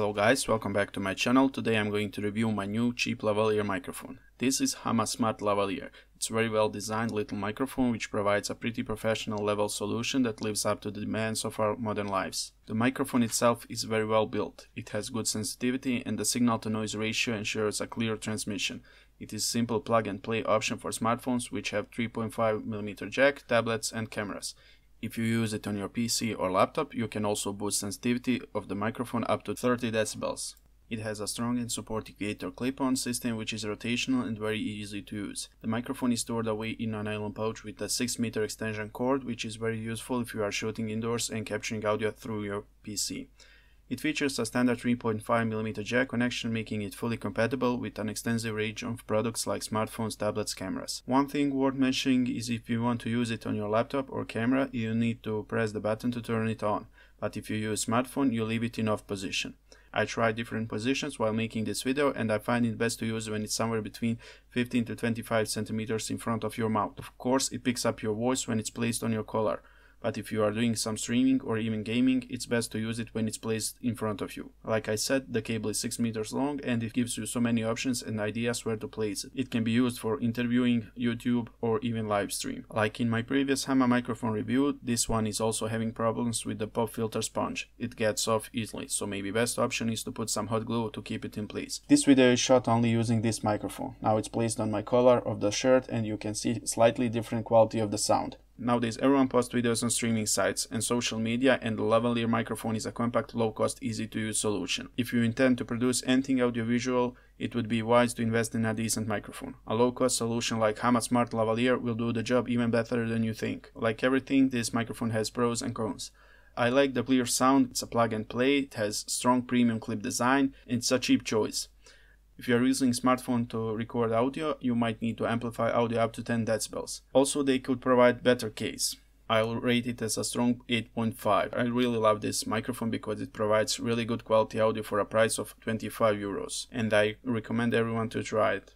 Hello guys, welcome back to my channel. Today I'm going to review my new cheap lavalier microphone. This is Hama Smart Lavalier. It's a very well designed little microphone which provides a pretty professional level solution that lives up to the demands of our modern lives. The microphone itself is very well built. It has good sensitivity and the signal to noise ratio ensures a clear transmission. It is simple plug and play option for smartphones which have 3.5mm jack, tablets and cameras. If you use it on your PC or laptop, you can also boost sensitivity of the microphone up to 30 decibels. It has a strong and supportive gator clip-on system which is rotational and very easy to use. The microphone is stored away in a nylon pouch with a 6 meter extension cord which is very useful if you are shooting indoors and capturing audio through your PC. It features a standard 3.5mm jack connection making it fully compatible with an extensive range of products like smartphones, tablets, cameras. One thing worth mentioning is if you want to use it on your laptop or camera, you need to press the button to turn it on, but if you use smartphone, you leave it in off position. I tried different positions while making this video and I find it best to use when it's somewhere between 15 to 25 centimeters in front of your mouth. Of course, it picks up your voice when it's placed on your collar but if you are doing some streaming or even gaming, it's best to use it when it's placed in front of you. Like I said, the cable is 6 meters long and it gives you so many options and ideas where to place it. It can be used for interviewing, YouTube, or even live stream. Like in my previous Hama microphone review, this one is also having problems with the pop filter sponge. It gets off easily, so maybe best option is to put some hot glue to keep it in place. This video is shot only using this microphone. Now it's placed on my collar of the shirt and you can see slightly different quality of the sound. Nowadays, everyone posts videos on streaming sites and social media, and the lavalier microphone is a compact, low cost, easy to use solution. If you intend to produce anything audiovisual, it would be wise to invest in a decent microphone. A low cost solution like Hama Smart Lavalier will do the job even better than you think. Like everything, this microphone has pros and cons. I like the clear sound, it's a plug and play, it has strong premium clip design, and it's a cheap choice. If you are using smartphone to record audio, you might need to amplify audio up to 10 decibels. Also, they could provide better case. I'll rate it as a strong 8.5. I really love this microphone because it provides really good quality audio for a price of 25 euros and I recommend everyone to try it.